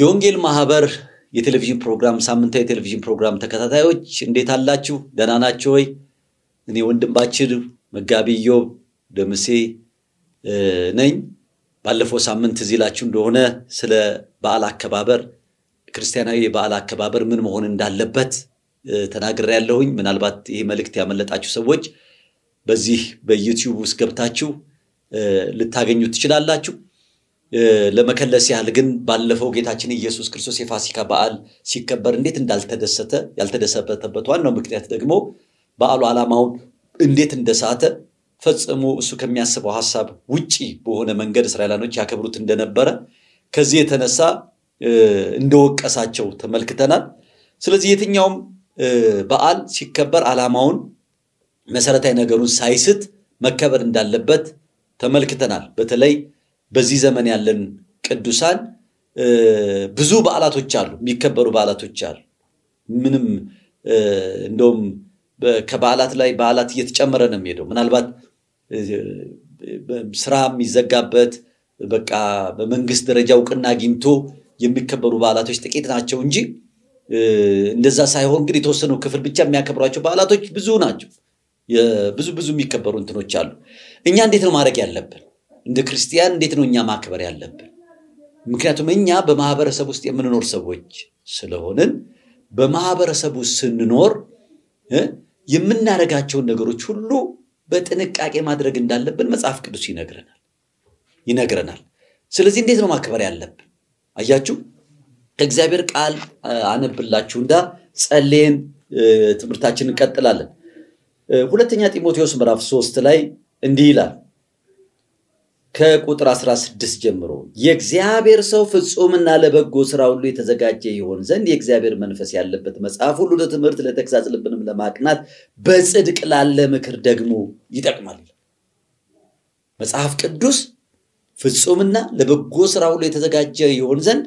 የወንጌል ማህበር የቴሌቪዥን ፕሮግራም ሳምንታዊ የቴሌቪዥን ፕሮግራም ተከታታዮች እንዴት አላችሁ? ደህና ናችሁ ወይ? እኔ ወንድማችን መጋቢ ዮብ ደምሴ ነኝ። ባለፈው ሳምንት እዚህ ላችሁ እንደሆነ ስለ በዓል አከባበር ክርስቲያናዊ የበዓል አከባበር ምን መሆን እንዳለበት ተናግሬ ያለሁኝ። ምናልባት ይህ መልእክት ያመለጣችሁ ሰዎች በዚህ በዩቲዩብ ውስጥ ገብታችሁ ልታገኙ ትችላላችሁ። ለመከለስ ያህል ግን ባለፈው ጌታችን ኢየሱስ ክርስቶስ የፋሲካ በዓል ሲከበር እንዴት እንዳልተደሰተ ያልተደሰተበት ዋናው ምክንያት ደግሞ በዓሉ ዓላማውን እንዴት እንደሳተ ፈጽሞ እሱ ከሚያስበው ሀሳብ ውጪ በሆነ መንገድ እስራኤላኖች ያከብሩት እንደነበረ ከዚህ የተነሳ እንደወቀሳቸው ተመልክተናል። ስለዚህ የትኛውም በዓል ሲከበር ዓላማውን መሰረታዊ ነገሩን ሳይስት መከበር እንዳለበት ተመልክተናል። በተለይ በዚህ ዘመን ያለን ቅዱሳን ብዙ በዓላቶች አሉ፣ የሚከበሩ በዓላቶች አሉ። ምንም እንደውም ከበዓላት ላይ በዓላት እየተጨመረ ነው የሚሄደው። ምናልባት ስራ የሚዘጋበት በቃ በመንግስት ደረጃ እውቅና አግኝቶ የሚከበሩ በዓላቶች ጥቂት ናቸው እንጂ እንደዛ ሳይሆን እንግዲህ የተወሰኑ ክፍል ብቻ የሚያከብሯቸው በዓላቶች ብዙ ናቸው። ብዙ ብዙ የሚከበሩ እንትኖች አሉ። እኛ እንዴት ነው ማድረግ ያለብን? እንደ ክርስቲያን እንዴት ነው እኛ ማክበር ያለብን? ምክንያቱም እኛ በማህበረሰብ ውስጥ የምንኖር ሰዎች ስለሆንን በማህበረሰብ ውስጥ ስንኖር የምናደርጋቸውን ነገሮች ሁሉ በጥንቃቄ ማድረግ እንዳለብን መጽሐፍ ቅዱስ ይነግረናል ይነግረናል። ስለዚህ እንዴት ነው ማክበር ያለብን? አያችሁ ከእግዚአብሔር ቃል አነብላችሁ እንዳ ጸሌን ትምህርታችን እንቀጥላለን። ሁለተኛ ጢሞቴዎስ ምዕራፍ ሶስት ላይ እንዲህ ይላል ከቁጥር 16 ጀምሮ የእግዚአብሔር ሰው ፍጹምና ለበጎ ስራ ሁሉ የተዘጋጀ ይሆን ዘንድ የእግዚአብሔር መንፈስ ያለበት መጽሐፍ ሁሉ ለትምህርት፣ ለተግሳጽ፣ ልብንም ለማቅናት በጽድቅ ላለ ምክር ደግሞ ይጠቅማል። መጽሐፍ ቅዱስ ፍጹምና ለበጎ ስራ ሁሉ የተዘጋጀ ይሆን ዘንድ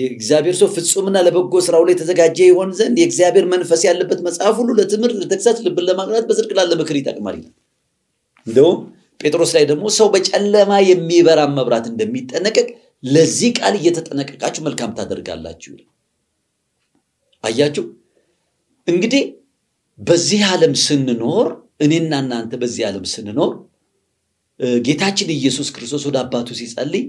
የእግዚአብሔር ሰው ፍጹምና ለበጎ ስራ ላይ የተዘጋጀ ይሆን ዘንድ የእግዚአብሔር መንፈስ ያለበት መጽሐፍ ሁሉ ለትምህርት፣ ለተግሳጽ፣ ልብን ለማቅናት በጽድቅ ላለ ምክር ይጠቅማል ይላል። እንደውም ጴጥሮስ ላይ ደግሞ ሰው በጨለማ የሚበራ መብራት እንደሚጠነቀቅ ለዚህ ቃል እየተጠነቀቃችሁ መልካም ታደርጋላችሁ አያችሁ እንግዲህ በዚህ ዓለም ስንኖር እኔና እናንተ በዚህ ዓለም ስንኖር ጌታችን ኢየሱስ ክርስቶስ ወደ አባቱ ሲጸልይ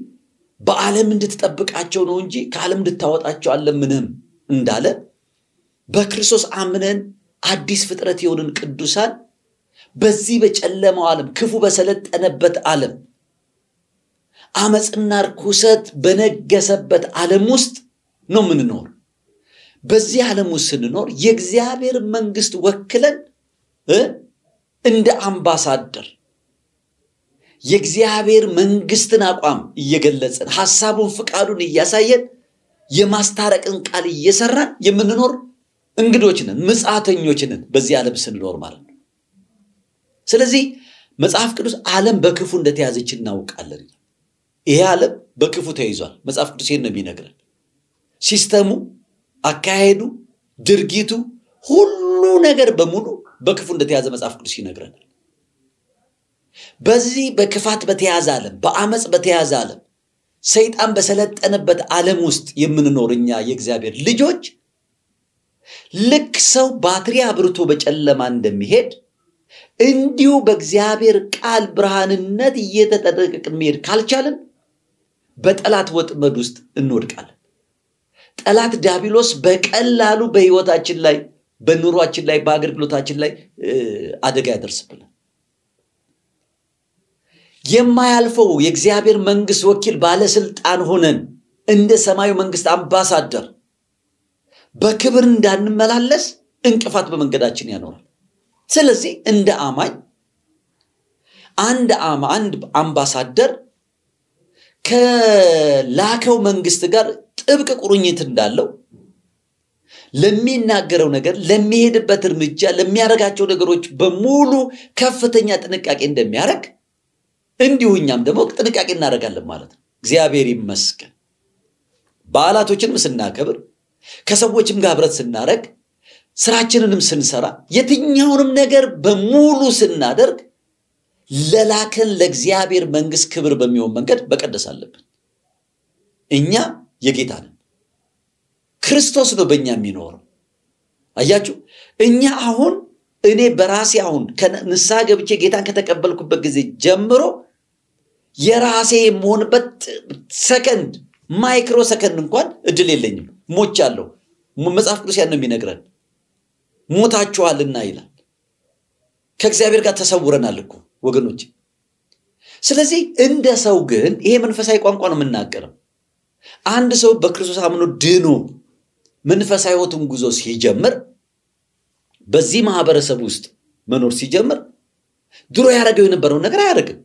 በዓለም እንድትጠብቃቸው ነው እንጂ ከዓለም እንድታወጣቸው ምንም እንዳለ በክርስቶስ አምነን አዲስ ፍጥረት የሆንን ቅዱሳን በዚህ በጨለመው ዓለም ክፉ በሰለጠነበት ዓለም አመፅና ርኩሰት በነገሰበት ዓለም ውስጥ ነው የምንኖር በዚህ ዓለም ውስጥ ስንኖር የእግዚአብሔር መንግስት ወክለን እንደ አምባሳደር የእግዚአብሔር መንግስትን አቋም እየገለጸን ሐሳቡን ፍቃዱን እያሳየን የማስታረቅን ቃል እየሰራን የምንኖር እንግዶች ነን ነን በዚህ ዓለም ስንኖር ማለት ነው ስለዚህ መጽሐፍ ቅዱስ ዓለም በክፉ እንደተያዘች እናውቃለን። ይሄ ዓለም በክፉ ተይዟል። መጽሐፍ ቅዱስ ይህን ነው የሚነግረን። ሲስተሙ፣ አካሄዱ፣ ድርጊቱ፣ ሁሉ ነገር በሙሉ በክፉ እንደተያዘ መጽሐፍ ቅዱስ ይነግረናል። በዚህ በክፋት በተያዘ ዓለም፣ በአመፅ በተያዘ ዓለም፣ ሰይጣን በሰለጠነበት ዓለም ውስጥ የምንኖር እኛ የእግዚአብሔር ልጆች ልክ ሰው ባትሪ አብርቶ በጨለማ እንደሚሄድ እንዲሁ በእግዚአብሔር ቃል ብርሃንነት እየተጠነቀቅን መሄድ ካልቻለን በጠላት ወጥመድ ውስጥ እንወድቃለን። ጠላት ዲያብሎስ በቀላሉ በህይወታችን ላይ፣ በኑሯችን ላይ፣ በአገልግሎታችን ላይ አደጋ ያደርስብናል። የማያልፈው የእግዚአብሔር መንግስት ወኪል ባለስልጣን ሆነን እንደ ሰማዩ መንግስት አምባሳደር በክብር እንዳንመላለስ እንቅፋት በመንገዳችን ያኖራል። ስለዚህ እንደ አማኝ አንድ አንድ አምባሳደር ከላከው መንግስት ጋር ጥብቅ ቁርኝት እንዳለው ለሚናገረው ነገር፣ ለሚሄድበት እርምጃ፣ ለሚያደርጋቸው ነገሮች በሙሉ ከፍተኛ ጥንቃቄ እንደሚያደርግ እንዲሁ እኛም ደግሞ ጥንቃቄ እናደርጋለን ማለት ነው። እግዚአብሔር ይመስገን። በዓላቶችንም ስናከብር ከሰዎችም ጋር ህብረት ስናደርግ ስራችንንም ስንሰራ የትኛውንም ነገር በሙሉ ስናደርግ ለላከን ለእግዚአብሔር መንግስት ክብር በሚሆን መንገድ መቀደስ አለብን። እኛ የጌታ ነን። ክርስቶስ ነው በእኛ የሚኖረው። አያችሁ፣ እኛ አሁን እኔ በራሴ አሁን ንስሐ ገብቼ ጌታን ከተቀበልኩበት ጊዜ ጀምሮ የራሴ የመሆንበት ሰከንድ ማይክሮ ሰከንድ እንኳን እድል የለኝም። ሞቻለሁ። መጽሐፍ ቅዱስ ያን ነው የሚነግረን። ሞታችኋልና ይላል። ከእግዚአብሔር ጋር ተሰውረናል እኮ ወገኖች። ስለዚህ እንደ ሰው ግን ይሄ መንፈሳዊ ቋንቋ ነው የምናገረው። አንድ ሰው በክርስቶስ አምኖ ድኖ መንፈሳዊ ሕይወቱን ጉዞ ሲጀምር በዚህ ማህበረሰብ ውስጥ መኖር ሲጀምር ድሮ ያደረገው የነበረውን ነገር አያደርግም።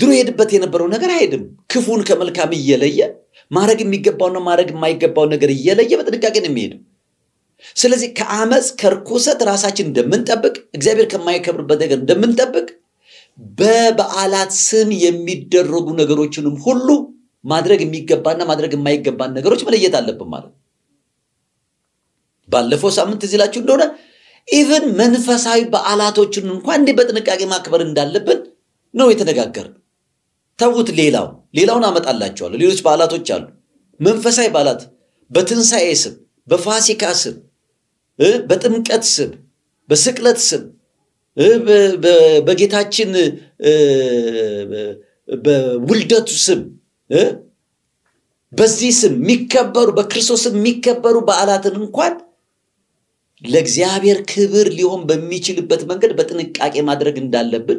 ድሮ ሄድበት የነበረው ነገር አይሄድም። ክፉን ከመልካም እየለየ ማድረግ የሚገባውና ማድረግ የማይገባው ነገር እየለየ በጥንቃቄ ነው የሚሄደው። ስለዚህ ከአመፅ ከርኩሰት ራሳችን እንደምንጠብቅ እግዚአብሔር ከማይከብርበት ነገር እንደምንጠብቅ በበዓላት ስም የሚደረጉ ነገሮችንም ሁሉ ማድረግ የሚገባና ማድረግ የማይገባን ነገሮች መለየት አለብን ማለት ባለፈው ሳምንት እዚህ ላችሁ እንደሆነ ኢቨን መንፈሳዊ በዓላቶችን እንኳን እንዲህ በጥንቃቄ ማክበር እንዳለብን ነው የተነጋገር ተዉት ሌላው ሌላውን አመጣላቸዋለሁ ሌሎች በዓላቶች አሉ መንፈሳዊ በዓላት በትንሣኤ ስም በፋሲካ ስም በጥምቀት ስም በስቅለት ስም በጌታችን በውልደቱ ስም በዚህ ስም የሚከበሩ በክርስቶስ ስም የሚከበሩ በዓላትን እንኳን ለእግዚአብሔር ክብር ሊሆን በሚችልበት መንገድ በጥንቃቄ ማድረግ እንዳለብን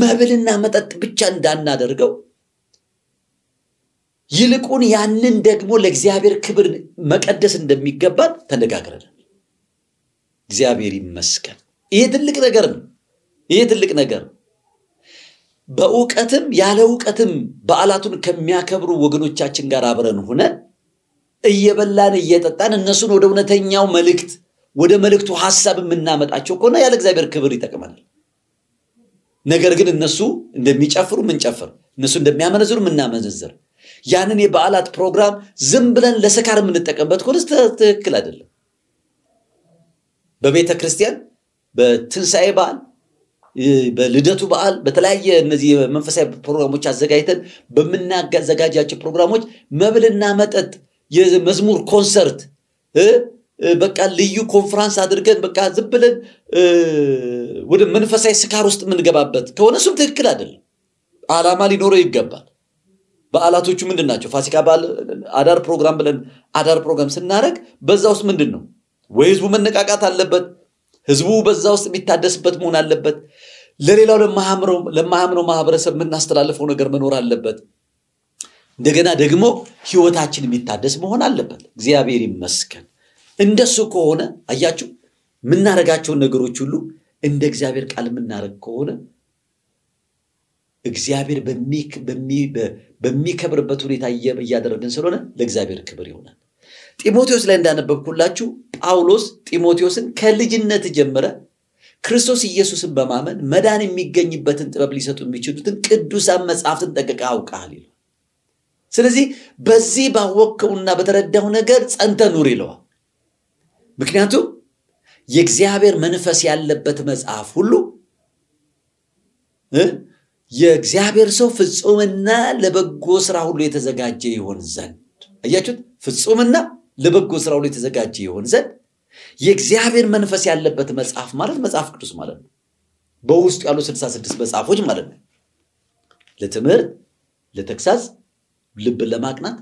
መብልና መጠጥ ብቻ እንዳናደርገው ይልቁን ያንን ደግሞ ለእግዚአብሔር ክብር መቀደስ እንደሚገባን ተነጋግረናል። እግዚአብሔር ይመስገን። ይሄ ትልቅ ነገር ነው። ይሄ ትልቅ ነገር በእውቀትም ያለ እውቀትም በዓላቱን ከሚያከብሩ ወገኖቻችን ጋር አብረን ሆነን እየበላን እየጠጣን እነሱን ወደ እውነተኛው መልእክት ወደ መልእክቱ ሀሳብ የምናመጣቸው ከሆነ ያለ እግዚአብሔር ክብር ይጠቅመናል። ነገር ግን እነሱ እንደሚጨፍሩ ምንጨፍር፣ እነሱ እንደሚያመነዝሩ ምናመነዝር፣ ያንን የበዓላት ፕሮግራም ዝም ብለን ለሰካር የምንጠቀምበት ከሆነ ትክክል አይደለም። በቤተ ክርስቲያን በትንሣኤ በዓል በልደቱ በዓል በተለያየ እነዚህ መንፈሳዊ ፕሮግራሞች አዘጋጅተን በምናዘጋጃቸው ፕሮግራሞች መብልና መጠጥ፣ የመዝሙር ኮንሰርት፣ በቃ ልዩ ኮንፍራንስ አድርገን በቃ ዝም ብለን ወደ መንፈሳዊ ስካር ውስጥ የምንገባበት ከሆነ እሱም ትክክል አይደለም። ዓላማ ሊኖረው ይገባል። በዓላቶቹ ምንድን ናቸው? ፋሲካ በዓል አዳር ፕሮግራም ብለን አዳር ፕሮግራም ስናደረግ በዛ ውስጥ ምንድን ነው ወይ ህዝቡ መነቃቃት አለበት። ህዝቡ በዛ ውስጥ የሚታደስበት መሆን አለበት። ለሌላው ለማያምነው ማህበረሰብ የምናስተላልፈው ነገር መኖር አለበት። እንደገና ደግሞ ህይወታችን የሚታደስ መሆን አለበት። እግዚአብሔር ይመስገን። እንደሱ ከሆነ አያችሁ፣ የምናደርጋቸውን ነገሮች ሁሉ እንደ እግዚአብሔር ቃል የምናደርግ ከሆነ እግዚአብሔር በሚከብርበት ሁኔታ እያደረግን ስለሆነ ለእግዚአብሔር ክብር ይሆናል። ጢሞቴዎስ ላይ እንዳነበብኩላችሁ ጳውሎስ ጢሞቴዎስን ከልጅነት ጀምረ ክርስቶስ ኢየሱስን በማመን መዳን የሚገኝበትን ጥበብ ሊሰጡ የሚችሉትን ቅዱሳን መጽሐፍትን ጠቅቀ አውቃል ይለዋል። ስለዚህ በዚህ ባወቅከውና በተረዳው ነገር ጸንተ ኑር ይለዋል። ምክንያቱም የእግዚአብሔር መንፈስ ያለበት መጽሐፍ ሁሉ የእግዚአብሔር ሰው ፍጹምና ለበጎ ስራ ሁሉ የተዘጋጀ ይሆን ዘንድ አያችሁት? ፍጹምና ለበጎ ስራ ሁሉ የተዘጋጀ የሆን ዘንድ የእግዚአብሔር መንፈስ ያለበት መጽሐፍ ማለት መጽሐፍ ቅዱስ ማለት ነው። በውስጡ ያሉ ስልሳ ስድስት መጽሐፎች ማለት ነው። ለትምህርት፣ ለተግሳጽ፣ ልብን ለማቅናት፣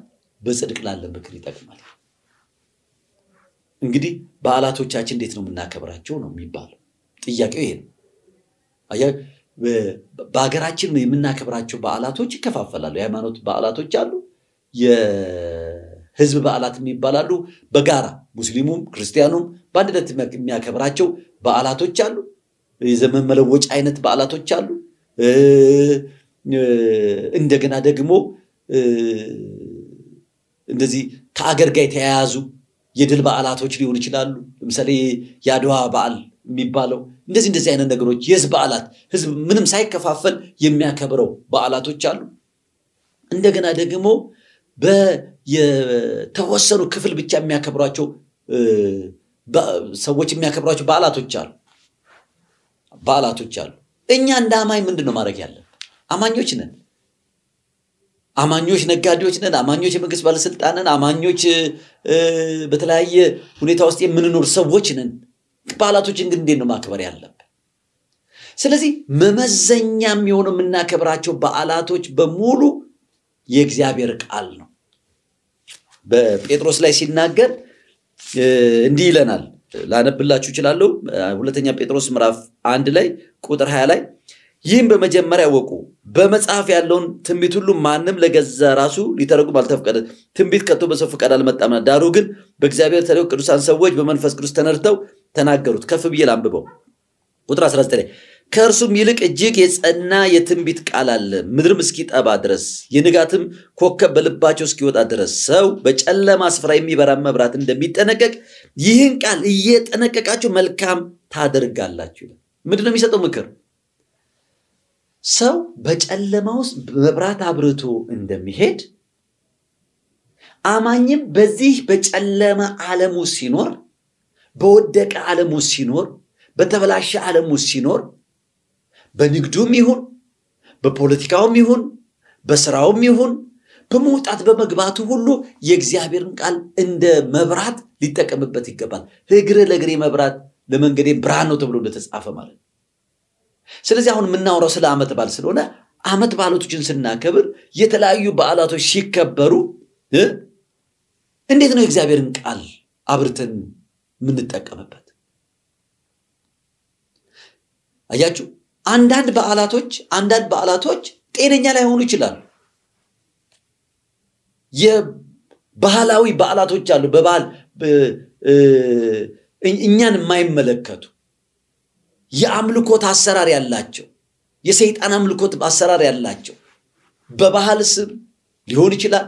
በጽድቅ ላለ ምክር ይጠቅማል። እንግዲህ በዓላቶቻችን እንዴት ነው የምናከብራቸው ነው የሚባለው። ጥያቄው ይሄ ነው። በሀገራችን የምናከብራቸው በዓላቶች ይከፋፈላሉ። የሃይማኖት በዓላቶች አሉ፣ ህዝብ በዓላት የሚባላሉ። በጋራ ሙስሊሙም ክርስቲያኑም በአንድነት የሚያከብራቸው በዓላቶች አሉ። የዘመን መለወጫ አይነት በዓላቶች አሉ። እንደገና ደግሞ እንደዚህ ከአገር ጋር የተያያዙ የድል በዓላቶች ሊሆኑ ይችላሉ። ለምሳሌ የአድዋ በዓል የሚባለው እንደዚህ እንደዚህ አይነት ነገሮች የህዝብ በዓላት ህዝብ ምንም ሳይከፋፈል የሚያከብረው በዓላቶች አሉ። እንደገና ደግሞ የተወሰኑ ክፍል ብቻ የሚያከብሯቸው ሰዎች የሚያከብሯቸው በዓላቶች አሉ በዓላቶች አሉ። እኛ እንደ አማኝ ምንድን ነው ማድረግ ያለን አማኞች ነን። አማኞች ነጋዴዎች ነን። አማኞች የመንግስት ባለስልጣን ነን። አማኞች በተለያየ ሁኔታ ውስጥ የምንኖር ሰዎች ነን። በዓላቶችን ግን እንዴት ነው ማክበር ያለብ ስለዚህ መመዘኛ የሚሆኑ የምናከብራቸው በዓላቶች በሙሉ የእግዚአብሔር ቃል ነው በጴጥሮስ ላይ ሲናገር እንዲህ ይለናል ላነብላችሁ ይችላለሁ ሁለተኛ ጴጥሮስ ምዕራፍ አንድ ላይ ቁጥር ሀያ ላይ ይህም በመጀመሪያ ወቁ በመጽሐፍ ያለውን ትንቢት ሁሉ ማንም ለገዛ ራሱ ሊተረጉም አልተፈቀደ ትንቢት ከቶ በሰው ፈቃድ አልመጣምና ዳሩ ግን በእግዚአብሔር ተልእኮ ቅዱሳን ሰዎች በመንፈስ ቅዱስ ተነድተው ተናገሩት ከፍ ብዬ ላንብበው ቁጥር 19 ላይ ከእርሱም ይልቅ እጅግ የጸና የትንቢት ቃል አለ፣ ምድርም እስኪጠባ ድረስ የንጋትም ኮከብ በልባቸው እስኪወጣ ድረስ ሰው በጨለማ ስፍራ የሚበራ መብራት እንደሚጠነቀቅ ይህን ቃል እየጠነቀቃችሁ መልካም ታደርጋላችሁ ይላል። ምንድን ነው የሚሰጠው ምክር? ሰው በጨለማ ውስጥ መብራት አብርቶ እንደሚሄድ አማኝም በዚህ በጨለማ ውስጥ ሲኖር፣ በወደቀ ውስጥ ሲኖር፣ በተበላሸ ውስጥ ሲኖር በንግዱም ይሁን በፖለቲካውም ይሁን በስራውም ይሁን በመውጣት በመግባቱ ሁሉ የእግዚአብሔርን ቃል እንደ መብራት ሊጠቀምበት ይገባል። እግር ለእግሬ መብራት ለመንገዴ ብርሃን ነው ተብሎ እንደተጻፈ ማለት ነው። ስለዚህ አሁን የምናወራው ስለ ዓመት በዓል ስለሆነ ዓመት በዓላቶችን ስናከብር የተለያዩ በዓላቶች ሲከበሩ እንዴት ነው የእግዚአብሔርን ቃል አብርተን የምንጠቀምበት? አያችሁ አንዳንድ በዓላቶች አንዳንድ በዓላቶች ጤነኛ ላይሆኑ ይችላሉ። የባህላዊ በዓላቶች አሉ። በባህል እኛን የማይመለከቱ የአምልኮት አሰራር ያላቸው የሰይጣን አምልኮት አሰራር ያላቸው በባህል ስም ሊሆን ይችላል።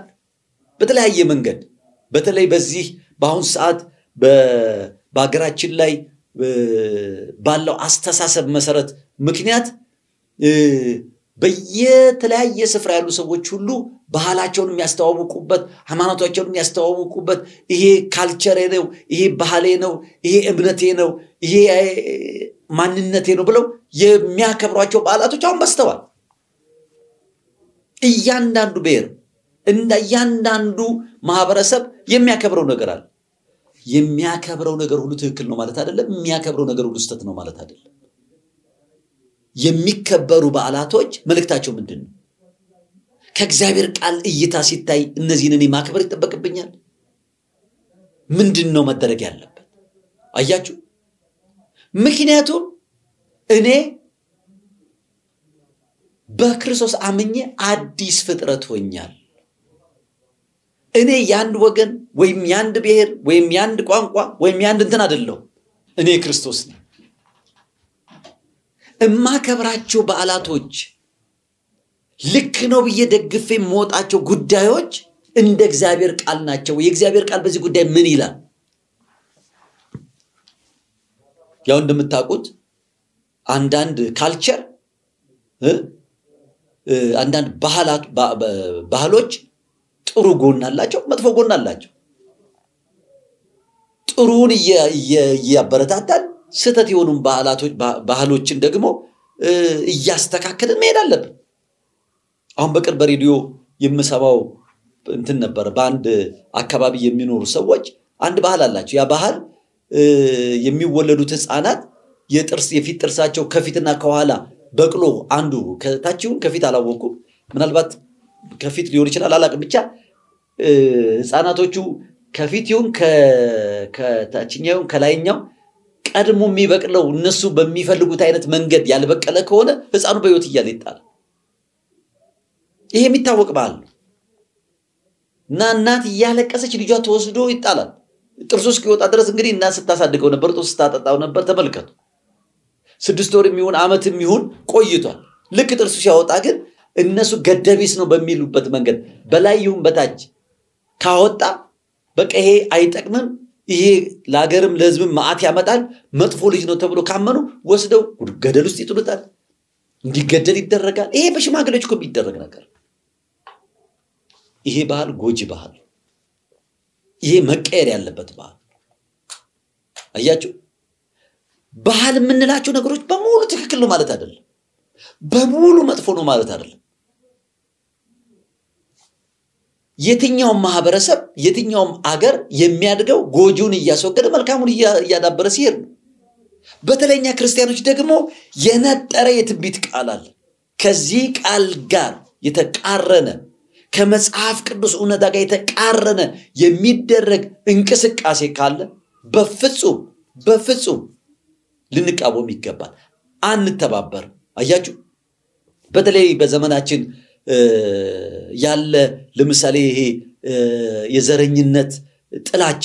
በተለያየ መንገድ በተለይ በዚህ በአሁን ሰዓት በሀገራችን ላይ ባለው አስተሳሰብ መሰረት ምክንያት በየተለያየ ስፍራ ያሉ ሰዎች ሁሉ ባህላቸውን የሚያስተዋውቁበት ሃይማኖታቸውን የሚያስተዋውቁበት ይሄ ካልቸሬ ነው ይሄ ባህሌ ነው ይሄ እምነቴ ነው ይሄ ማንነቴ ነው ብለው የሚያከብሯቸው በዓላቶች አሁን በስተዋል እያንዳንዱ ብሔር እንደ እያንዳንዱ ማህበረሰብ የሚያከብረው ነገር አለ የሚያከብረው ነገር ሁሉ ትክክል ነው ማለት አይደለም የሚያከብረው ነገር ሁሉ ስተት ነው ማለት አይደለም የሚከበሩ በዓላቶች መልእክታቸው ምንድን ነው? ከእግዚአብሔር ቃል እይታ ሲታይ እነዚህን እኔ ማክበር ይጠበቅብኛል? ምንድን ነው መደረግ ያለበት? አያችሁ፣ ምክንያቱም እኔ በክርስቶስ አምኜ አዲስ ፍጥረት ሆኛል። እኔ የአንድ ወገን ወይም የአንድ ብሔር ወይም የአንድ ቋንቋ ወይም የአንድ እንትን አይደለሁም። እኔ ክርስቶስ ነኝ። እማከብራቸው በዓላቶች ልክ ነው ብዬ ደግፌ የምወጣቸው ጉዳዮች እንደ እግዚአብሔር ቃል ናቸው። የእግዚአብሔር ቃል በዚህ ጉዳይ ምን ይላል? ያው እንደምታውቁት አንዳንድ ካልቸር አንዳንድ ባህሎች ጥሩ ጎን አላቸው፣ መጥፎ ጎን አላቸው። ጥሩውን እያበረታታል፣ ስህተት የሆኑም ባህሎችን ደግሞ እያስተካከልን መሄድ አለብን። አሁን በቅርብ በሬዲዮ የምሰማው እንትን ነበር። በአንድ አካባቢ የሚኖሩ ሰዎች አንድ ባህል አላቸው። ያ ባህል የሚወለዱት ህፃናት የጥርስ የፊት ጥርሳቸው ከፊትና ከኋላ በቅሎ አንዱ ከታችሁን ከፊት አላወቁም ምናልባት ከፊት ሊሆን ይችላል አላቅም። ብቻ ህፃናቶቹ ከፊት ይሁን ከታችኛው ከላይኛው ቀድሞ የሚበቅለው እነሱ በሚፈልጉት አይነት መንገድ ያልበቀለ ከሆነ ህፃኑ በህይወት እያለ ይጣል። ይሄ የሚታወቅ ባህል ነው እና እናት እያለቀሰች ልጇ ተወስዶ ይጣላል። ጥርሱ እስኪወጣ ድረስ እንግዲህ እናት ስታሳድገው ነበር፣ ጡት ስታጠጣው ነበር። ተመልከቱ። ስድስት ወር የሚሆን አመት የሚሆን ቆይቷል። ልክ ጥርሱ ሲያወጣ ግን እነሱ ገደቢስ ነው በሚሉበት መንገድ በላይ ይሁን በታች ካወጣ በቀሄ አይጠቅምም ይሄ ለሀገርም ለህዝብም ማአት ያመጣል፣ መጥፎ ልጅ ነው ተብሎ ካመኑ ወስደው ገደል ውስጥ ይጥሉታል፣ እንዲገደል ይደረጋል። ይሄ በሽማግሌዎች እኮ የሚደረግ ነገር። ይሄ ባህል ጎጂ ባህል፣ ይሄ መቀየር ያለበት ባህል። አያችሁ፣ ባህል የምንላቸው ነገሮች በሙሉ ትክክል ነው ማለት አይደለም፣ በሙሉ መጥፎ ነው ማለት አይደለም። የትኛውም ማህበረሰብ የትኛውም አገር የሚያድገው ጎጂውን እያስወገደ መልካሙን እያዳበረ ሲሄድ ነው። በተለይኛ ክርስቲያኖች ደግሞ የነጠረ የትንቢት ቃል አለ። ከዚህ ቃል ጋር የተቃረነ ከመጽሐፍ ቅዱስ እውነታ ጋር የተቃረነ የሚደረግ እንቅስቃሴ ካለ በፍጹም በፍጹም ልንቃወም ይገባል። አንተባበር አያችሁ፣ በተለይ በዘመናችን ያለ ለምሳሌ ይሄ የዘረኝነት ጥላቻ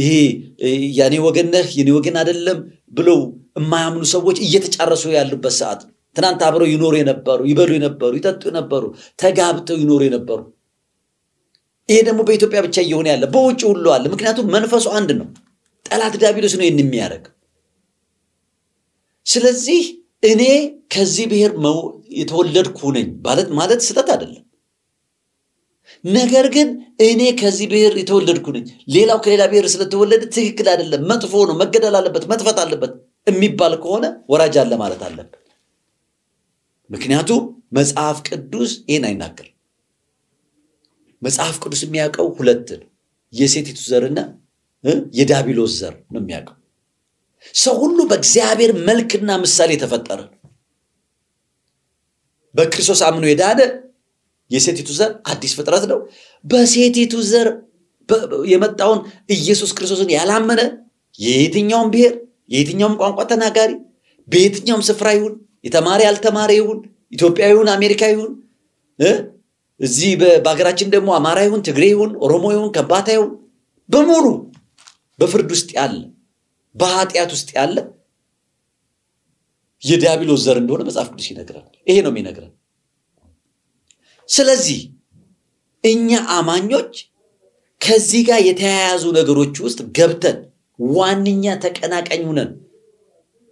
ይሄ ያኔ ወገን ነህ የኔ ወገን አይደለም ብለው የማያምኑ ሰዎች እየተጫረሱ ያሉበት ሰዓት ነው። ትናንት አብረው ይኖሩ የነበሩ ይበሉ የነበሩ ይጠጡ የነበሩ ተጋብተው ይኖሩ የነበሩ ይሄ ደግሞ በኢትዮጵያ ብቻ እየሆነ ያለ በውጭ ሁሉ አለ። ምክንያቱም መንፈሱ አንድ ነው። ጠላት ዲያብሎስ ነው ይህን የሚያደርግ። ስለዚህ እኔ ከዚህ ብሔር የተወለድኩ ነኝ ማለት ማለት ስህተት አይደለም። ነገር ግን እኔ ከዚህ ብሔር የተወለድኩ ነኝ፣ ሌላው ከሌላ ብሔር ስለተወለደ ትክክል አይደለም፣ መጥፎ ነው፣ መገደል አለበት፣ መጥፈት አለበት የሚባል ከሆነ ወራጅ አለ ማለት አለብን። ምክንያቱም መጽሐፍ ቅዱስ ይህን አይናገር። መጽሐፍ ቅዱስ የሚያውቀው ሁለት ነው፣ የሴቲቱ ዘርና የዳቢሎስ ዘር ነው የሚያውቀው። ሰው ሁሉ በእግዚአብሔር መልክና ምሳሌ ተፈጠረ በክርስቶስ አምኖ የዳነ የሴቲቱ ዘር አዲስ ፍጥረት ነው በሴቲቱ ዘር የመጣውን ኢየሱስ ክርስቶስን ያላመነ የየትኛውም ብሔር የየትኛውም ቋንቋ ተናጋሪ በየትኛውም ስፍራ ይሁን የተማሪ ያልተማሪ ይሁን ኢትዮጵያ ይሁን አሜሪካ ይሁን እዚህ በሀገራችን ደግሞ አማራ ይሁን ትግሬ ይሁን ኦሮሞ ይሁን ከባታ ይሁን በሙሉ በፍርድ ውስጥ ያለ በኃጢአት ውስጥ ያለ የዲያብሎ ዘር እንደሆነ መጽሐፍ ቅዱስ ይነግራል። ይሄ ነው የሚነግረን። ስለዚህ እኛ አማኞች ከዚህ ጋር የተያያዙ ነገሮች ውስጥ ገብተን ዋነኛ ተቀናቃኝ ሁነን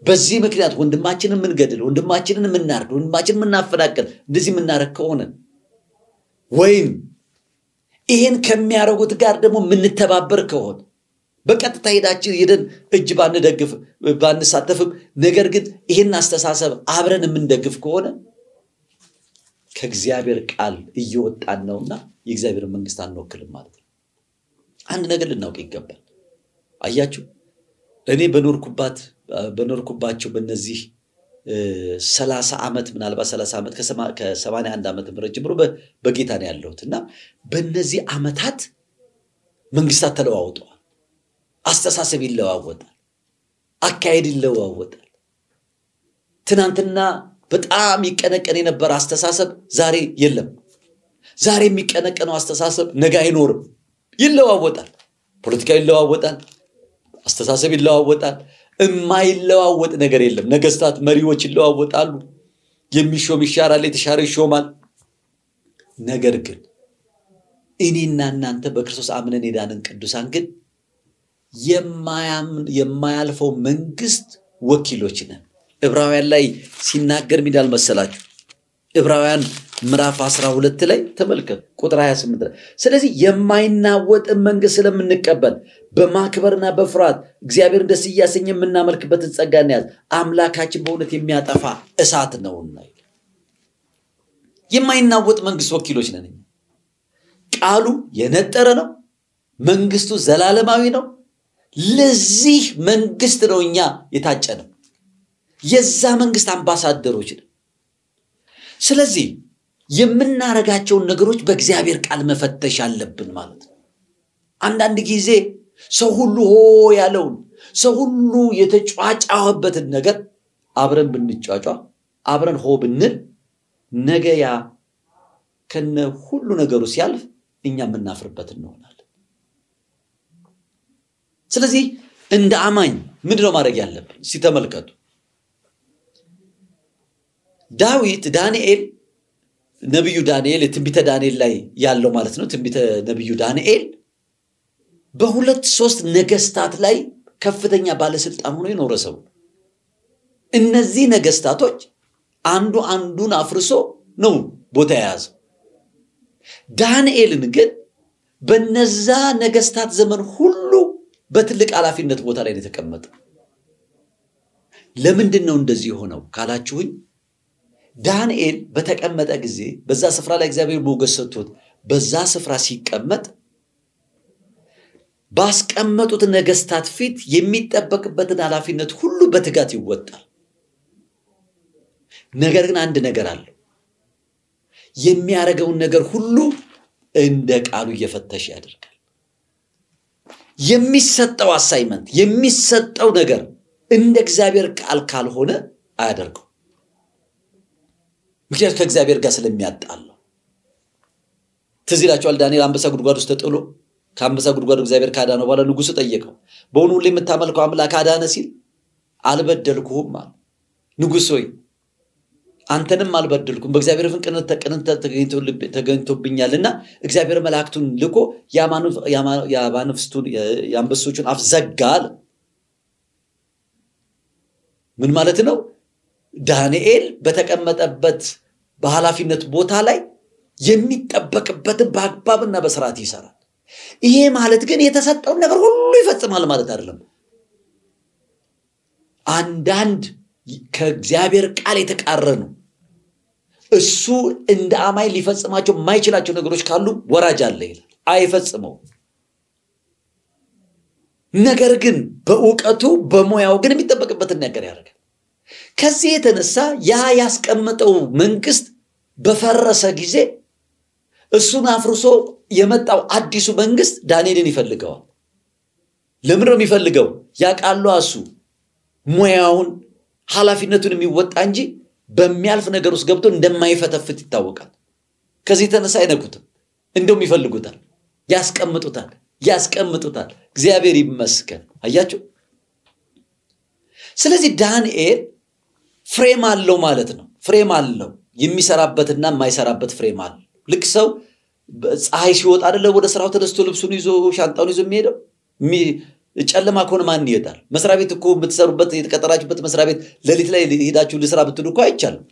በዚህ ምክንያት ወንድማችንን የምንገድል፣ ወንድማችንን የምናርድ፣ ወንድማችንን የምናፈናቅል እንደዚህ የምናረግ ከሆነ ወይም ይህን ከሚያደርጉት ጋር ደግሞ የምንተባበር ከሆነ በቀጥታ ሄዳችን ሄደን እጅ ባንደግፍ ባንሳተፍም፣ ነገር ግን ይህን አስተሳሰብ አብረን የምንደግፍ ከሆነ ከእግዚአብሔር ቃል እየወጣን ነውና የእግዚአብሔር መንግስት አንወክልም ማለት ነው። አንድ ነገር ልናውቅ ይገባል። አያችሁ፣ እኔ በኖርኩባት በኖርኩባቸው በነዚህ ሰላሳ ዓመት ምናልባት ሰላሳ ዓመት ከሰማንያ አንድ ዓመት ምህረት ጀምሮ በጌታ ነው ያለሁት እና በነዚህ ዓመታት መንግስታት ተለዋውጠዋል። አስተሳሰብ ይለዋወጣል፣ አካሄድ ይለዋወጣል። ትናንትና በጣም ይቀነቀን የነበረ አስተሳሰብ ዛሬ የለም። ዛሬ የሚቀነቀነው አስተሳሰብ ነገ አይኖርም። ይለዋወጣል፣ ፖለቲካ ይለዋወጣል፣ አስተሳሰብ ይለዋወጣል። የማይለዋወጥ ነገር የለም። ነገስታት፣ መሪዎች ይለዋወጣሉ። የሚሾም ይሻራል፣ የተሻረ ይሾማል። ነገር ግን እኔና እናንተ በክርስቶስ አምነን የዳንን ቅዱሳን ግን የማያልፈው መንግስት ወኪሎች ነን። ዕብራውያን ላይ ሲናገር ሚዳል መሰላችሁ ዕብራውያን ምዕራፍ 12 ላይ ተመልከት ቁጥር 28 ላይ ስለዚህ የማይናወጥ መንግስት ስለምንቀበል በማክበርና በፍርሃት እግዚአብሔር ደስ እያሰኘ የምናመልክበትን ጸጋ እንያዝ አምላካችን በእውነት የሚያጠፋ እሳት ነውና የማይናወጥ መንግስት ወኪሎች ነን ቃሉ የነጠረ ነው መንግስቱ ዘላለማዊ ነው ለዚህ መንግስት ነው እኛ የታጨነው። የዛ መንግስት አምባሳደሮች ነው። ስለዚህ የምናረጋቸውን ነገሮች በእግዚአብሔር ቃል መፈተሽ አለብን ማለት ነው። አንዳንድ ጊዜ ሰው ሁሉ ሆ ያለውን ሰው ሁሉ የተጫጫበትን ነገር አብረን ብንጫጫ አብረን ሆ ብንል ነገ ያ ከነ ሁሉ ነገሩ ሲያልፍ እኛ የምናፍርበት እንሆናል። ስለዚህ እንደ አማኝ ምንድነው ማድረግ ያለብን? ሲተመልከቱ ዳዊት ዳንኤል ነቢዩ ዳንኤል የትንቢተ ዳንኤል ላይ ያለው ማለት ነው። ትንቢተ ነቢዩ ዳንኤል በሁለት ሶስት ነገስታት ላይ ከፍተኛ ባለስልጣን ሆኖ የኖረ ሰው እነዚህ ነገስታቶች አንዱ አንዱን አፍርሶ ነው ቦታ የያዘው። ዳንኤልን ግን በነዛ ነገስታት ዘመን ሁሉ በትልቅ ኃላፊነት ቦታ ላይ ነው የተቀመጠው። ለምንድን ነው እንደዚህ የሆነው ካላችሁኝ፣ ዳንኤል በተቀመጠ ጊዜ በዛ ስፍራ ላይ እግዚአብሔር ሞገስ ሰጥቶት በዛ ስፍራ ሲቀመጥ ባስቀመጡት ነገስታት ፊት የሚጠበቅበትን ኃላፊነት ሁሉ በትጋት ይወጣል። ነገር ግን አንድ ነገር አለው። የሚያደርገውን ነገር ሁሉ እንደ ቃሉ እየፈተሽ ያደርጋል። የሚሰጠው አሳይመንት የሚሰጠው ነገር እንደ እግዚአብሔር ቃል ካልሆነ አያደርገው። ምክንያቱ ከእግዚአብሔር ጋር ስለሚያጣለው። ትዝ ይላቸዋል ዳንኤል አንበሳ ጉድጓድ ውስጥ ተጥሎ ከአንበሳ ጉድጓድ እግዚአብሔር ካዳነው በኋላ ንጉሱ ጠየቀው፣ በሆኑ ሁሌ የምታመልከው አምላክ አዳነ ሲል አልበደልኩህም አለ። ንጉሥ ሆይ አንተንም አልበደልኩም በእግዚአብሔር ተገኝቶብኛል እና እግዚአብሔር መላእክቱን ልኮ የአማንፍስቱን የአንበሶቹን አፍ ምን ማለት ነው ዳንኤል በተቀመጠበት በኃላፊነት ቦታ ላይ የሚጠበቅበትን በአግባብና በስርዓት ይሰራል ይሄ ማለት ግን የተሰጠውን ነገር ሁሉ ይፈጽማል ማለት አይደለም አንዳንድ ከእግዚአብሔር ቃል የተቃረኑ እሱ እንደ አማይ ሊፈጽማቸው የማይችላቸው ነገሮች ካሉ ወራጅ አለ ይላል። አይፈጽመው። ነገር ግን በእውቀቱ በሙያው ግን የሚጠበቅበትን ነገር ያደርጋል። ከዚህ የተነሳ ያ ያስቀመጠው መንግስት በፈረሰ ጊዜ እሱን አፍርሶ የመጣው አዲሱ መንግስት ዳንኤልን ይፈልገዋል። ለምን ነው የሚፈልገው? ያቃሉ እሱ ሙያውን ኃላፊነቱን የሚወጣ እንጂ በሚያልፍ ነገር ውስጥ ገብቶ እንደማይፈተፍት ይታወቃል። ከዚህ የተነሳ አይነኩትም፣ እንደውም ይፈልጉታል፣ ያስቀምጡታል፣ ያስቀምጡታል። እግዚአብሔር ይመስገን። አያችሁ፣ ስለዚህ ዳንኤል ፍሬም አለው ማለት ነው። ፍሬም አለው፣ የሚሰራበትና የማይሰራበት ፍሬም አለ። ልክ ሰው ፀሐይ ሲወጣ አደለ ወደ ስራው ተደስቶ ልብሱን ይዞ ሻንጣውን ይዞ የሚሄደው ጨለማ ከሆነ ማን ይሄዳል? መስሪያ ቤት እኮ የምትሰሩበት የተቀጠራችሁበት መስሪያ ቤት ሌሊት ላይ ሄዳችሁ ልስራ ብትሉ እኮ አይቻልም።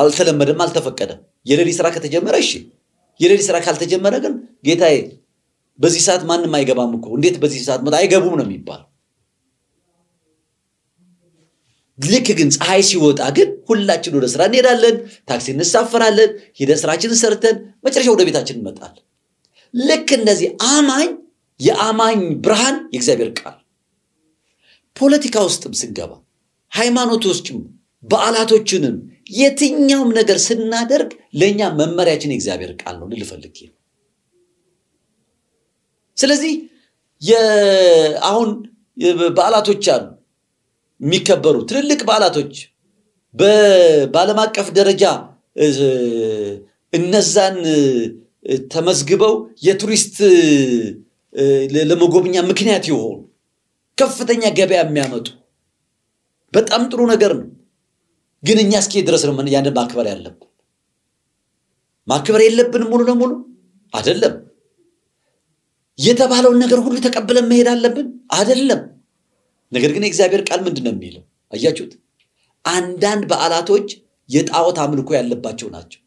አልተለመደም፣ አልተፈቀደም። የሌሊት ስራ ከተጀመረ እሺ፣ የሌሊት ስራ ካልተጀመረ ግን ጌታዬ በዚህ ሰዓት ማንም አይገባም እኮ እንዴት በዚህ ሰዓት መጣ? አይገቡም ነው የሚባለው። ልክ ግን ፀሐይ ሲወጣ ግን ሁላችን ወደ ስራ እንሄዳለን፣ ታክሲ እንሳፈራለን፣ ሂደ ስራችንን ሰርተን መጨረሻ ወደ ቤታችን እንመጣለን። ልክ እንደዚህ አማኝ የአማኝ ብርሃን የእግዚአብሔር ቃል። ፖለቲካ ውስጥም ስንገባ፣ ሃይማኖቶችም፣ በዓላቶችንም የትኛውም ነገር ስናደርግ ለእኛ መመሪያችን የእግዚአብሔር ቃል ነው ልልፈልግ ስለዚህ አሁን በዓላቶች አሉ የሚከበሩ ትልልቅ በዓላቶች በዓለም አቀፍ ደረጃ እነዛን ተመዝግበው የቱሪስት ለመጎብኛ ምክንያት የሆኑ ከፍተኛ ገበያ የሚያመጡ በጣም ጥሩ ነገር ነው። ግን እኛ እስኪ ድረስ ነው ያንን ማክበር ያለብን። ማክበር የለብንም ሙሉ ለሙሉ አይደለም። የተባለውን ነገር ሁሉ ተቀብለን መሄድ አለብን አይደለም። ነገር ግን የእግዚአብሔር ቃል ምንድን ነው የሚለው? አያችሁት? አንዳንድ በዓላቶች የጣዖት አምልኮ ያለባቸው ናቸው።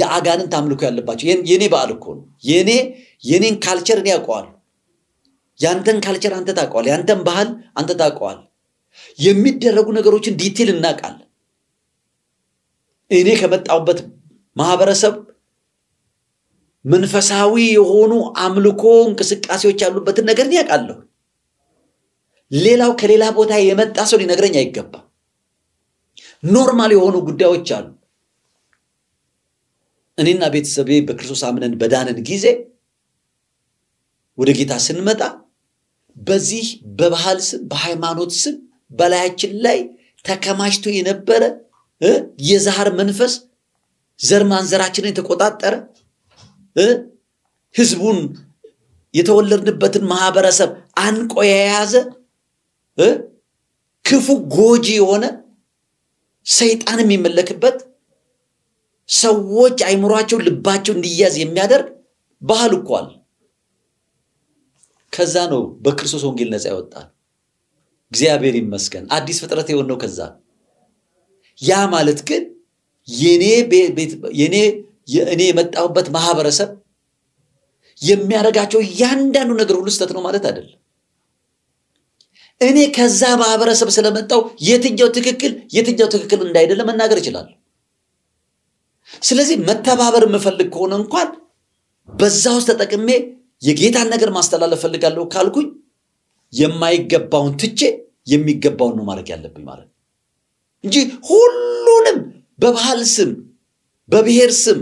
የአጋንንት አምልኮ ያለባቸው የኔ በዓል እኮ ነው። የኔ የኔን ካልቸር እኔ ያንተን ካልቸር አንተ ታውቀዋል። ያንተን ባህል አንተ ታውቀዋል። የሚደረጉ ነገሮችን ዲቴል እናውቃለን። እኔ ከመጣሁበት ማህበረሰብ መንፈሳዊ የሆኑ አምልኮ እንቅስቃሴዎች ያሉበትን ነገር ያውቃለሁ። ሌላው ከሌላ ቦታ የመጣ ሰው ሊነግረኝ አይገባም። ኖርማል የሆኑ ጉዳዮች አሉ። እኔና ቤተሰቤ በክርስቶስ አምነን በዳንን ጊዜ ወደ ጌታ ስንመጣ በዚህ በባህል ስም በሃይማኖት ስም በላያችን ላይ ተከማችቶ የነበረ የዛር መንፈስ ዘር ማንዘራችንን የተቆጣጠረ ህዝቡን የተወለድንበትን ማህበረሰብ አንቆ የያዘ ክፉ ጎጂ የሆነ ሰይጣን የሚመለክበት ሰዎች አይምሯቸው ልባቸው እንዲያዝ የሚያደርግ ባህል እኳል ከዛ ነው በክርስቶስ ወንጌል ነፃ ያወጣል። እግዚአብሔር ይመስገን። አዲስ ፍጥረት የሆነው ከዛ ያ ማለት ግን የኔ የእኔ የመጣሁበት ማህበረሰብ የሚያደርጋቸው እያንዳንዱ ነገር ሁሉ ስተት ነው ማለት አይደለም። እኔ ከዛ ማህበረሰብ ስለመጣው የትኛው ትክክል የትኛው ትክክል እንዳይደለ መናገር ይችላል። ስለዚህ መተባበር የምፈልግ ከሆነ እንኳን በዛ ውስጥ ተጠቅሜ የጌታን ነገር ማስተላለፍ ፈልጋለሁ ካልኩኝ የማይገባውን ትቼ የሚገባውን ነው ማድረግ ያለብኝ ማለት እንጂ ሁሉንም በባህል ስም፣ በብሔር ስም፣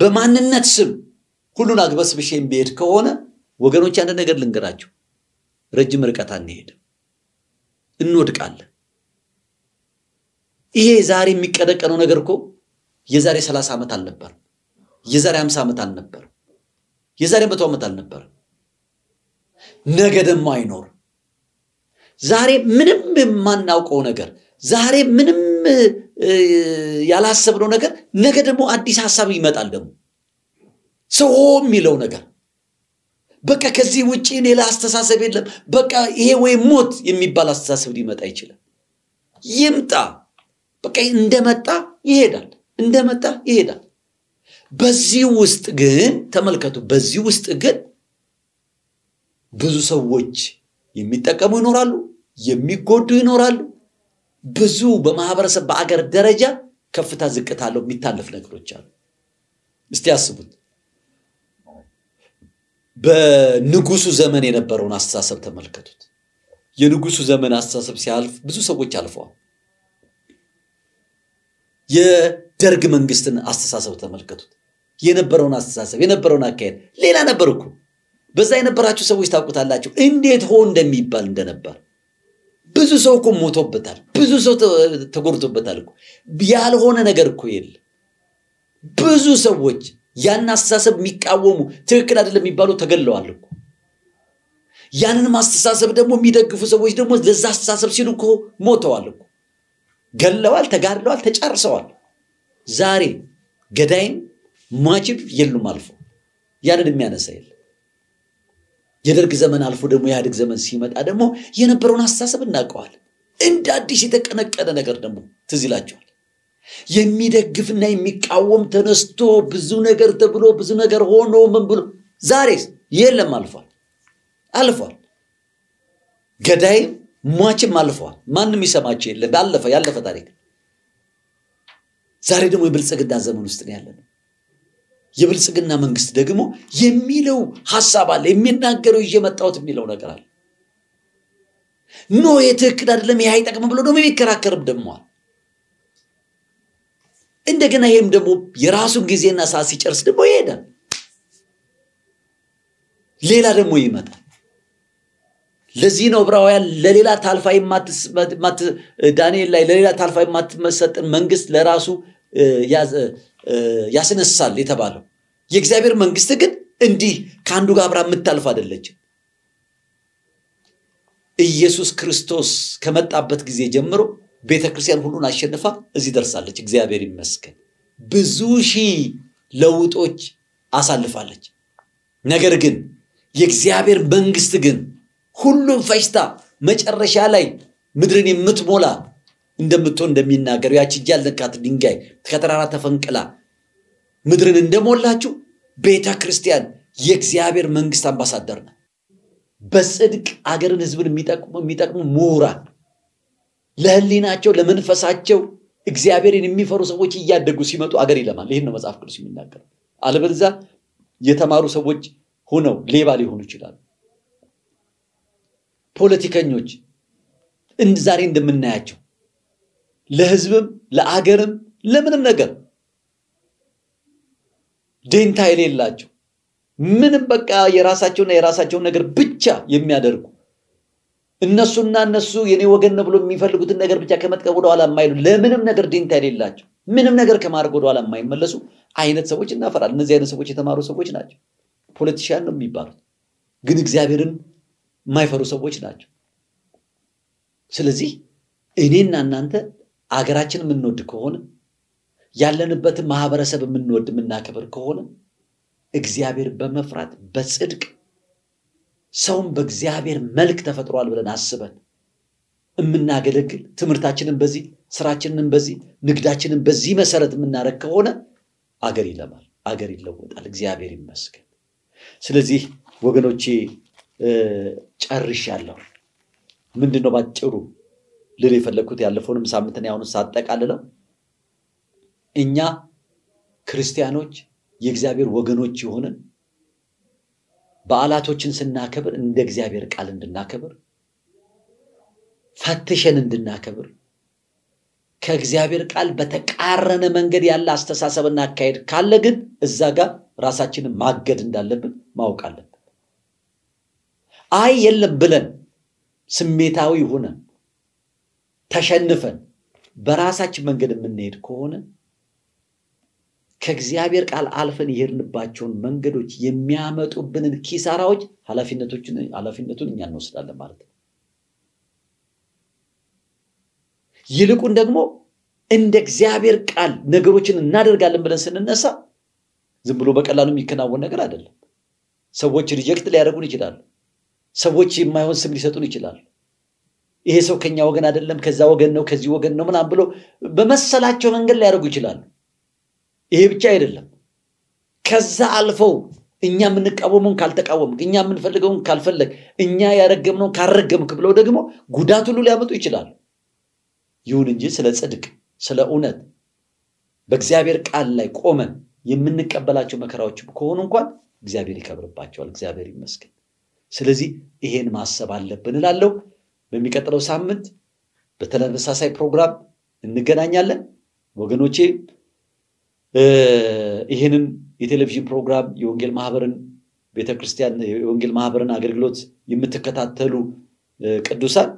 በማንነት ስም ሁሉን አግበስብሼ የሚሄድ ከሆነ ወገኖች አንድ ነገር ልንገራቸው ረጅም ርቀት አንሄድም፣ እንወድቃለን። ይሄ ዛሬ የሚቀነቀነው ነገር እኮ የዛሬ ሰላሳ ዓመት አልነበር፣ የዛሬ 50 ዓመት አልነበር። የዛሬ በተዋመት አልነበር ነገ ደግሞ አይኖር ዛሬ ምንም የማናውቀው ነገር ዛሬ ምንም ያላሰብነው ነገር ነገ ደግሞ አዲስ ሀሳብ ይመጣል ደግሞ ሰው የሚለው ነገር በቃ ከዚህ ውጭ ሌላ አስተሳሰብ የለም በቃ ይሄ ወይ ሞት የሚባል አስተሳሰብ ሊመጣ ይችላል ይምጣ በቃ እንደመጣ ይሄዳል እንደመጣ ይሄዳል በዚህ ውስጥ ግን ተመልከቱ፣ በዚህ ውስጥ ግን ብዙ ሰዎች የሚጠቀሙ ይኖራሉ፣ የሚጎዱ ይኖራሉ። ብዙ በማህበረሰብ በአገር ደረጃ ከፍታ ዝቅታ አለው የሚታለፍ ነገሮች አሉ። እስቲ ያስቡት። በንጉሱ ዘመን የነበረውን አስተሳሰብ ተመልከቱት። የንጉሱ ዘመን አስተሳሰብ ሲያልፍ ብዙ ሰዎች አልፈዋል። የደርግ መንግስትን አስተሳሰብ ተመልከቱት። የነበረውን አስተሳሰብ የነበረውን አካሄድ ሌላ ነበር እኮ። በዛ የነበራችሁ ሰዎች ታውቁታላችሁ እንዴት ሆ እንደሚባል እንደነበር። ብዙ ሰው እኮ ሞቶበታል፣ ብዙ ሰው ተጎድቶበታል እኮ ያልሆነ ነገር እኮ የለ። ብዙ ሰዎች ያን አስተሳሰብ የሚቃወሙ ትክክል አይደለም የሚባሉ ተገለዋል እኮ። ያንንም አስተሳሰብ ደግሞ የሚደግፉ ሰዎች ደግሞ ለዛ አስተሳሰብ ሲሉ እኮ ሞተዋል እኮ፣ ገለዋል፣ ተጋድለዋል፣ ተጨርሰዋል። ዛሬ ገዳይን ሟችም የሉም አልፎ ያንን የሚያነሳ የለ የደርግ ዘመን አልፎ ደግሞ የኢህአዴግ ዘመን ሲመጣ ደግሞ የነበረውን አስተሳሰብ እናውቀዋል። እንደ አዲስ የተቀነቀነ ነገር ደግሞ ትዝ ይላቸዋል። የሚደግፍና የሚቃወም ተነስቶ ብዙ ነገር ተብሎ ብዙ ነገር ሆኖ ምን ብሎ ዛሬ የለም፣ አልፏል፣ አልፏል። ገዳይም ሟችም አልፏል። ማንም ይሰማቸው የለ ባለፈ ያለፈ ታሪክ። ዛሬ ደግሞ የብልጽግና ዘመን ውስጥ ነው ያለነው። የብልጽግና መንግስት ደግሞ የሚለው ሀሳብ አለ የሚናገረው እየመጣሁት የሚለው ነገር አለ ኖ የትክክል አይደለም ይህ አይጠቅም ብሎ ደግሞ የሚከራከርም ደሟል እንደገና ይህም ደግሞ የራሱን ጊዜና ሰዓት ሲጨርስ ደግሞ ይሄዳል ሌላ ደግሞ ይመጣል ለዚህ ነው ብራውያን ለሌላ ታልፋ ዳንኤል ላይ ለሌላ ታልፋ የማትመሰጥን መንግስት ለራሱ ያስነሳል የተባለው የእግዚአብሔር መንግስት ግን እንዲህ ከአንዱ ጋር አብራ የምታልፍ አይደለችም። ኢየሱስ ክርስቶስ ከመጣበት ጊዜ ጀምሮ ቤተ ክርስቲያን ሁሉን አሸንፋ እዚህ ደርሳለች። እግዚአብሔር ይመስገን። ብዙ ሺህ ለውጦች አሳልፋለች። ነገር ግን የእግዚአብሔር መንግስት ግን ሁሉም ፈሽታ መጨረሻ ላይ ምድርን የምትሞላ እንደምትሆን እንደሚናገረው ያቺ ያልነካት ድንጋይ ከተራራ ተፈንቅላ ምድርን እንደሞላችሁ ቤተ ክርስቲያን የእግዚአብሔር መንግስት አምባሳደር ነው በጽድቅ አገርን ህዝብን የሚጠቅሙ ምሁራን ለህሊናቸው ለመንፈሳቸው እግዚአብሔርን የሚፈሩ ሰዎች እያደጉ ሲመጡ አገር ይለማል ይህን ነው መጽሐፍ ቅዱስ የሚናገር አለበለዚያ የተማሩ ሰዎች ሆነው ሌባ ሊሆኑ ይችላሉ ፖለቲከኞች ዛሬ እንደምናያቸው ለህዝብም ለአገርም ለምንም ነገር ደንታ የሌላቸው ምንም በቃ የራሳቸውና የራሳቸውን ነገር ብቻ የሚያደርጉ እነሱና እነሱ የኔ ወገን ነው ብሎ የሚፈልጉትን ነገር ብቻ ከመጥቀም ወደኋላ የማይሉ ለምንም ነገር ደንታ የሌላቸው ምንም ነገር ከማድረግ ወደኋላ የማይመለሱ አይነት ሰዎች እናፈራል። እነዚህ አይነት ሰዎች የተማሩ ሰዎች ናቸው። ፖለቲሽያን ነው የሚባሉት፣ ግን እግዚአብሔርን የማይፈሩ ሰዎች ናቸው። ስለዚህ እኔና እናንተ አገራችን የምንወድ ከሆነ ያለንበትን ማህበረሰብ የምንወድ የምናከብር ከሆነ እግዚአብሔር በመፍራት በጽድቅ ሰውን በእግዚአብሔር መልክ ተፈጥሯል ብለን አስበን የምናገለግል ትምህርታችንን በዚህ ስራችንን በዚህ ንግዳችንን በዚህ መሰረት የምናደርግ ከሆነ አገር ይለማል፣ አገር ይለወጣል። እግዚአብሔር ይመስገን። ስለዚህ ወገኖቼ ጨርሻለሁ። ምንድን ነው ባጭሩ ልል የፈለግኩት ያለፈውንም ሳምንትን ያሁኑ ሳጠቃልለው እኛ ክርስቲያኖች የእግዚአብሔር ወገኖች የሆንን በዓላቶችን ስናከብር እንደ እግዚአብሔር ቃል እንድናከብር ፈትሸን እንድናከብር ከእግዚአብሔር ቃል በተቃረነ መንገድ ያለ አስተሳሰብና አካሄድ ካለ ግን እዛ ጋር ራሳችንን ማገድ እንዳለብን ማወቅ አለብን። አይ የለም ብለን ስሜታዊ ሆነን ተሸንፈን በራሳችን መንገድ የምንሄድ ከሆነ ከእግዚአብሔር ቃል አልፈን የሄድንባቸውን መንገዶች የሚያመጡብንን ኪሳራዎች ኃላፊነቱን እኛ እንወስዳለን ማለት ነው። ይልቁን ደግሞ እንደ እግዚአብሔር ቃል ነገሮችን እናደርጋለን ብለን ስንነሳ ዝም ብሎ በቀላሉ የሚከናወን ነገር አይደለም። ሰዎች ሪጀክት ሊያደርጉን ይችላሉ። ሰዎች የማይሆን ስም ሊሰጡን ይችላሉ። ይሄ ሰው ከኛ ወገን አይደለም፣ ከዛ ወገን ነው፣ ከዚህ ወገን ነው ምናም ብሎ በመሰላቸው መንገድ ሊያደርጉ ይችላሉ። ይሄ ብቻ አይደለም። ከዛ አልፈው እኛ የምንቃወመውን ካልተቃወም እኛ የምንፈልገውን ካልፈለግ፣ እኛ ያረገምነውን ካልረገምክ ብለው ደግሞ ጉዳት ሁሉ ሊያመጡ ይችላሉ። ይሁን እንጂ ስለ ጽድቅ፣ ስለ እውነት በእግዚአብሔር ቃል ላይ ቆመን የምንቀበላቸው መከራዎች ከሆኑ እንኳን እግዚአብሔር ይከብርባቸዋል። እግዚአብሔር ይመስገን። ስለዚህ ይሄን ማሰብ አለብን እላለሁ። በሚቀጥለው ሳምንት በተመሳሳይ ፕሮግራም እንገናኛለን ወገኖቼ። ይህንን የቴሌቪዥን ፕሮግራም የወንጌል ማህበርን ቤተክርስቲያን የወንጌል ማህበርን አገልግሎት የምትከታተሉ ቅዱሳን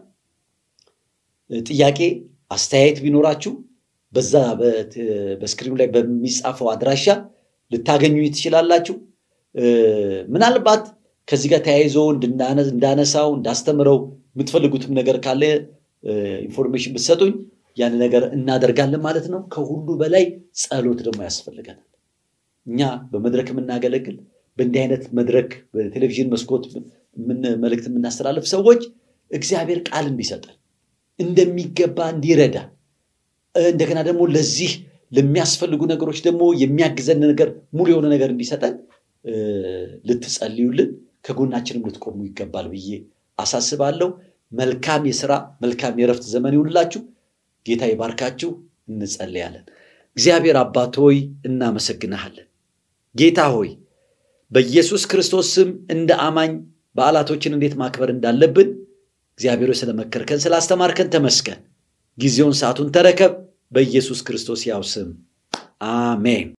ጥያቄ፣ አስተያየት ቢኖራችሁ በዛ በስክሪኑ ላይ በሚጻፈው አድራሻ ልታገኙ ትችላላችሁ። ምናልባት ከዚህ ጋር ተያይዞ እንዳነሳው እንዳስተምረው የምትፈልጉትም ነገር ካለ ኢንፎርሜሽን ብትሰጡኝ ያን ነገር እናደርጋለን ማለት ነው። ከሁሉ በላይ ጸሎት ደግሞ ያስፈልገናል። እኛ በመድረክ የምናገለግል በእንዲህ አይነት መድረክ በቴሌቪዥን መስኮት መልእክት የምናስተላልፍ ሰዎች እግዚአብሔር ቃል እንዲሰጠን እንደሚገባ እንዲረዳ እንደገና ደግሞ ለዚህ ለሚያስፈልጉ ነገሮች ደግሞ የሚያግዘን ነገር ሙሉ የሆነ ነገር እንዲሰጠን ልትጸልዩልን ከጎናችንም ልትቆሙ ይገባል ብዬ አሳስባለሁ። መልካም የስራ መልካም የእረፍት ዘመን ይሁንላችሁ። ጌታ ይባርካችሁ። እንጸልያለን። እግዚአብሔር አባት ሆይ እናመሰግንሃለን። ጌታ ሆይ በኢየሱስ ክርስቶስ ስም እንደ አማኝ በዓላቶችን እንዴት ማክበር እንዳለብን እግዚአብሔር ስለመከርከን ስላስተማርከን ተመስገን። ጊዜውን ሰዓቱን ተረከብ። በኢየሱስ ክርስቶስ ያው ስም አሜን።